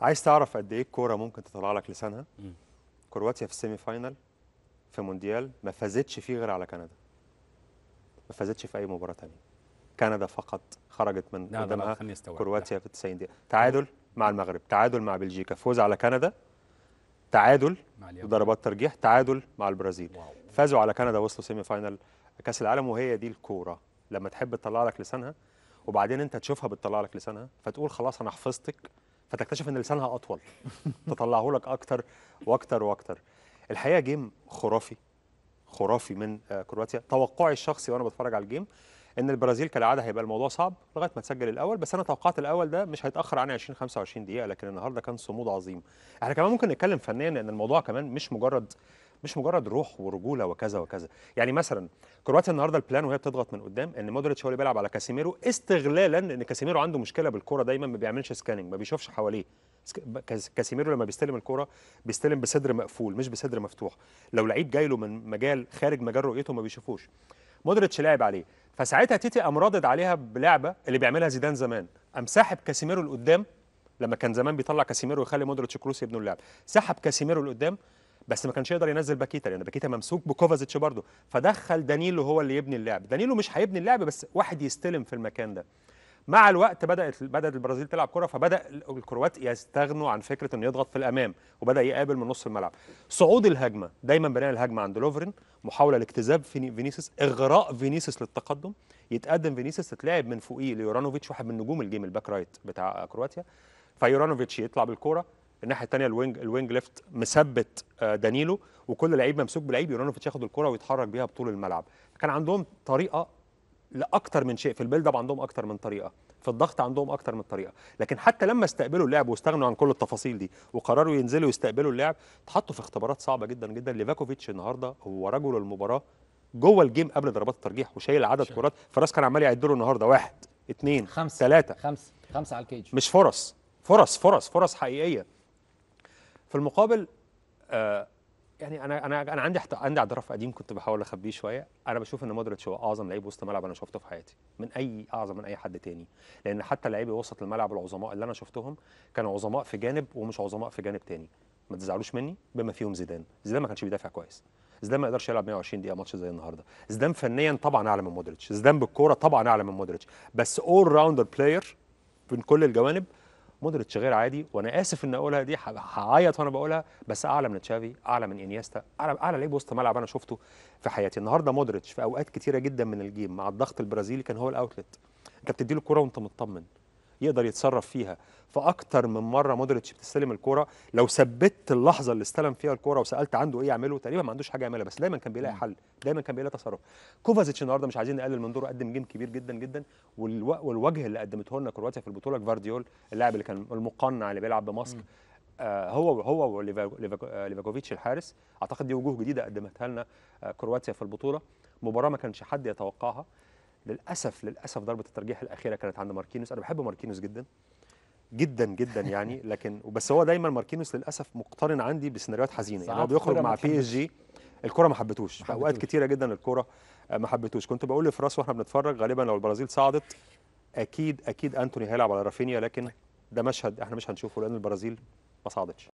عايز تعرف قد ايه الكوره ممكن تطلع لك لسانها كرواتيا في السيمي فاينل في مونديال ما فازتش فيه غير على كندا ما فازتش في اي مباراه ثانيه كندا فقط خرجت من نعم، قدامها كرواتيا في 90 دقيقه تعادل مع المغرب تعادل مع بلجيكا فوز على كندا تعادل ضربات ترجيح تعادل مع البرازيل واو. فازوا على كندا وصلوا سيمي فاينل كاس العالم وهي دي الكوره لما تحب تطلع لك لسانها وبعدين انت تشوفها بتطلع لك لسانها فتقول خلاص انا حفظتك فتكتشف ان لسانها اطول تطلعه لك اكتر واكتر واكتر الحقيقه جيم خرافي خرافي من آه، كرواتيا توقعي الشخصي وانا بتفرج على الجيم ان البرازيل كالعاده هيبقى الموضوع صعب لغايه ما تسجل الاول بس انا توقعت الاول ده مش هيتاخر عن 20 25 دقيقه لكن النهارده كان صمود عظيم احنا كمان ممكن نتكلم فنيا لان الموضوع كمان مش مجرد مش مجرد روح ورجوله وكذا وكذا يعني مثلا كرواتيا النهارده البلان وهي بتضغط من قدام ان مودريتش هو اللي بيلعب على كاسيميرو استغلالا ان كاسيميرو عنده مشكله بالكره دايما ما بيعملش سكاننج ما بيشوفش حواليه كاسيميرو لما بيستلم الكرة بيستلم بصدر مقفول مش بصدر مفتوح لو لعيب جاي له من مجال خارج مجال رؤيته ما بيشوفوش مودريتش لاعب عليه فساعتها تيتي قام ردد عليها بلعبه اللي بيعملها زيدان زمان قام ساحب كاسيميرو لقدام لما كان زمان بيطلع كاسيميرو يخلي مودريتش كروس يبنوا اللعب سحب كاسيميرو لقدام بس ما كانش يقدر ينزل باكيتا لان باكيتا ممسوك بكوفازيتش برضه فدخل دانيلو هو اللي يبني اللعب دانيلو مش هيبني اللعب بس واحد يستلم في المكان ده مع الوقت بدات بدات البرازيل تلعب كره فبدا الكروات يستغنوا عن فكره انه يضغط في الامام وبدا يقابل من نص الملعب صعود الهجمه دايما بناء الهجمه عند لوفرين محاوله لاجتذاب فينيسيوس اغراء فينيسيوس للتقدم يتقدم فينيسيوس تتلعب من فوقيه ليورانوفيتش واحد من نجوم الجيم الباك رايت بتاع كرواتيا فيورانوفيتش يطلع بالكوره الناحيه الثانيه الوينج الوينج ليفت مثبت آه، دانيلو وكل لعيب ممسوك بلعيب يورانوفيتش ياخد الكره ويتحرك بيها بطول الملعب كان عندهم طريقه لاكتر من شيء في البيلد اب عندهم اكتر من طريقه في الضغط عندهم اكتر من طريقه لكن حتى لما استقبلوا اللعب واستغنوا عن كل التفاصيل دي وقرروا ينزلوا يستقبلوا اللعب اتحطوا في اختبارات صعبه جدا جدا ليفاكوفيتش النهارده هو رجل المباراه جوه الجيم قبل ضربات الترجيح وشايل عدد كرات فراس كان عمال يعد له النهارده واحد اثنين خمسه ثلاثه خمسه خمسه على الكيج مش فرص فرص فرص فرص حقيقيه في المقابل آه، يعني انا انا انا عندي حت... عندي اعتراف قديم كنت بحاول اخبيه شويه انا بشوف ان مودريتش هو اعظم لعيب وسط ملعب انا شفته في حياتي من اي اعظم من اي حد تاني لان حتى لعيبه وسط الملعب العظماء اللي انا شفتهم كانوا عظماء في جانب ومش عظماء في جانب تاني ما تزعلوش مني بما فيهم زيدان زيدان ما كانش بيدافع كويس زيدان ما يقدرش يلعب 120 دقيقه ماتش زي النهارده زيدان فنيا طبعا اعلى من مودريتش زيدان بالكوره طبعا اعلى من مودريتش بس اول راوندر بلاير من كل الجوانب مودريتش غير عادي وانا اسف ان اقولها دي هعيط وانا بقولها بس اعلى من تشافي اعلى من انيستا اعلى اعلى لعيب وسط ملعب انا شفته في حياتي النهارده مودريتش في اوقات كتيره جدا من الجيم مع الضغط البرازيلي كان هو الاوتلت انت بتدي له الكوره وانت مطمن يقدر يتصرف فيها فاكتر من مره مودريتش بتستلم الكوره لو ثبت اللحظه اللي استلم فيها الكوره وسالت عنده ايه يعمله تقريبا ما عندوش حاجه يعملها بس دايما كان بيلاقي حل دايما كان بيلاقي تصرف كوفازيتش النهارده مش عايزين نقلل من دوره قدم جيم كبير جدا جدا والوجه اللي قدمته لنا كرواتيا في البطوله فارديول اللاعب اللي كان المقنع اللي بيلعب بماسك آه هو هو وليفاكوفيتش آه، الحارس اعتقد دي وجوه جديده قدمتها لنا آه، كرواتيا في البطوله مباراه ما كانش حد يتوقعها للاسف للاسف ضربه الترجيح الاخيره كانت عند ماركينوس انا بحب ماركينوس جدا جدا جدا يعني لكن بس هو دايما ماركينوس للاسف مقترن عندي بسيناريوهات حزينه يعني هو بيخرج مع بي اس جي الكره ما حبتوش في اوقات كتيره جدا الكره آه، ما حبتوش كنت بقول لفراس واحنا بنتفرج غالبا لو البرازيل صعدت اكيد اكيد انتوني هيلعب على رافينيا لكن ده مشهد احنا مش هنشوفه لان البرازيل ما صعدتش